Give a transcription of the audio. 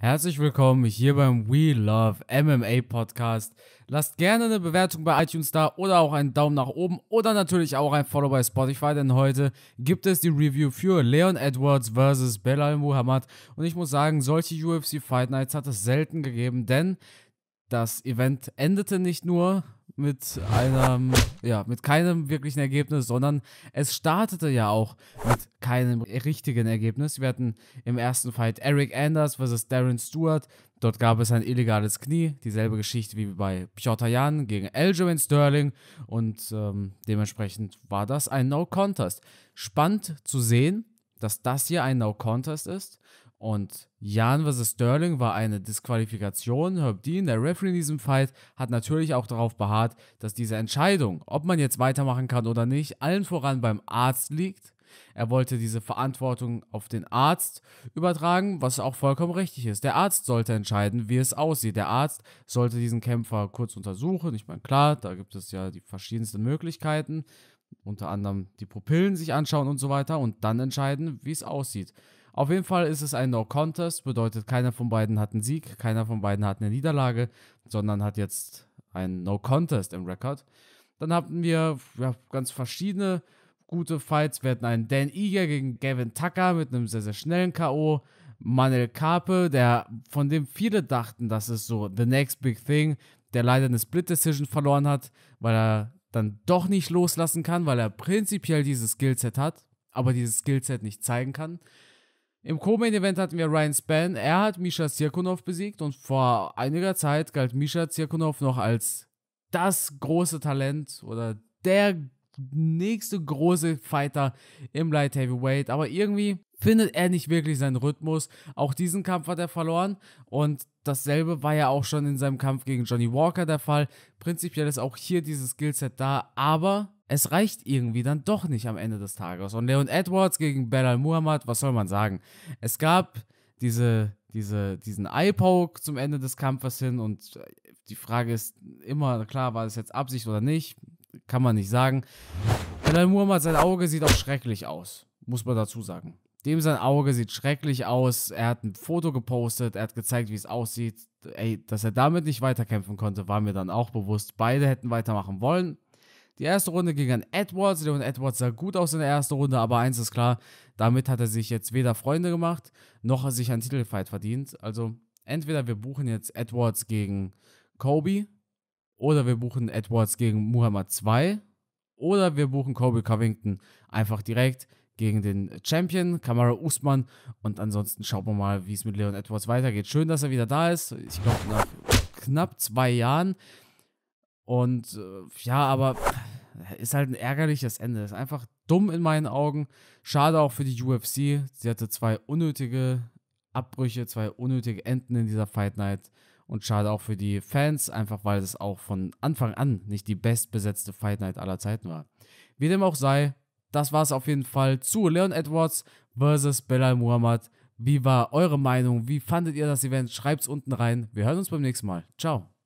Herzlich willkommen hier beim We Love MMA Podcast. Lasst gerne eine Bewertung bei iTunes da oder auch einen Daumen nach oben oder natürlich auch ein Follow bei Spotify, denn heute gibt es die Review für Leon Edwards vs. Belal Muhammad und ich muss sagen, solche UFC Fight Nights hat es selten gegeben, denn das Event endete nicht nur mit einem, ja, mit keinem wirklichen Ergebnis, sondern es startete ja auch mit keinem richtigen Ergebnis. Wir hatten im ersten Fight Eric Anders versus Darren Stewart. Dort gab es ein illegales Knie, dieselbe Geschichte wie bei Piotr Jan gegen Elgin Sterling und ähm, dementsprechend war das ein No-Contest. Spannend zu sehen, dass das hier ein No-Contest ist und Jan vs. Sterling war eine Disqualifikation. Herb Dean, der Referee in diesem Fight, hat natürlich auch darauf beharrt, dass diese Entscheidung, ob man jetzt weitermachen kann oder nicht, allen voran beim Arzt liegt. Er wollte diese Verantwortung auf den Arzt übertragen, was auch vollkommen richtig ist. Der Arzt sollte entscheiden, wie es aussieht. Der Arzt sollte diesen Kämpfer kurz untersuchen. Ich meine, klar, da gibt es ja die verschiedensten Möglichkeiten, unter anderem die Pupillen sich anschauen und so weiter und dann entscheiden, wie es aussieht. Auf jeden Fall ist es ein No-Contest, bedeutet keiner von beiden hat einen Sieg, keiner von beiden hat eine Niederlage, sondern hat jetzt einen No-Contest im Rekord. Dann hatten wir ja, ganz verschiedene gute Fights. Wir hatten einen Dan Eager gegen Gavin Tucker mit einem sehr, sehr schnellen K.O. Manel Karpe, der, von dem viele dachten, das ist so the next big thing, der leider eine Split-Decision verloren hat, weil er dann doch nicht loslassen kann, weil er prinzipiell dieses Skillset hat, aber dieses Skillset nicht zeigen kann. Im Co-Main-Event hatten wir Ryan Span. Er hat Misha Zirkunov besiegt und vor einiger Zeit galt Misha Zirkunov noch als das große Talent oder der nächste große Fighter im Light Heavyweight. Aber irgendwie findet er nicht wirklich seinen Rhythmus. Auch diesen Kampf hat er verloren und dasselbe war ja auch schon in seinem Kampf gegen Johnny Walker der Fall. Prinzipiell ist auch hier dieses Skillset da, aber es reicht irgendwie dann doch nicht am Ende des Tages. Und Leon Edwards gegen Belal Muhammad, was soll man sagen? Es gab diese, diese, diesen Eye-Poke zum Ende des Kampfes hin und äh, die Frage ist immer, klar, war das jetzt Absicht oder nicht? Kann man nicht sagen. Belal Muhammad, sein Auge sieht auch schrecklich aus, muss man dazu sagen. Dem sein Auge sieht schrecklich aus. Er hat ein Foto gepostet, er hat gezeigt, wie es aussieht. Ey, dass er damit nicht weiterkämpfen konnte, war mir dann auch bewusst. Beide hätten weitermachen wollen, die erste Runde ging an Edwards. Leon Edwards sah gut aus in der ersten Runde, aber eins ist klar, damit hat er sich jetzt weder Freunde gemacht, noch sich einen Titelfight verdient. Also entweder wir buchen jetzt Edwards gegen Kobe oder wir buchen Edwards gegen Muhammad 2 oder wir buchen Kobe Covington einfach direkt gegen den Champion, Kamara Usman. Und ansonsten schauen wir mal, wie es mit Leon Edwards weitergeht. Schön, dass er wieder da ist. Ich glaube, nach knapp zwei Jahren. Und äh, ja, aber ist halt ein ärgerliches Ende. Ist einfach dumm in meinen Augen. Schade auch für die UFC. Sie hatte zwei unnötige Abbrüche, zwei unnötige Enden in dieser Fight Night. Und schade auch für die Fans, einfach weil es auch von Anfang an nicht die bestbesetzte Fight Night aller Zeiten war. Wie dem auch sei, das war es auf jeden Fall zu Leon Edwards vs. Belal Muhammad. Wie war eure Meinung? Wie fandet ihr das Event? Schreibt es unten rein. Wir hören uns beim nächsten Mal. Ciao.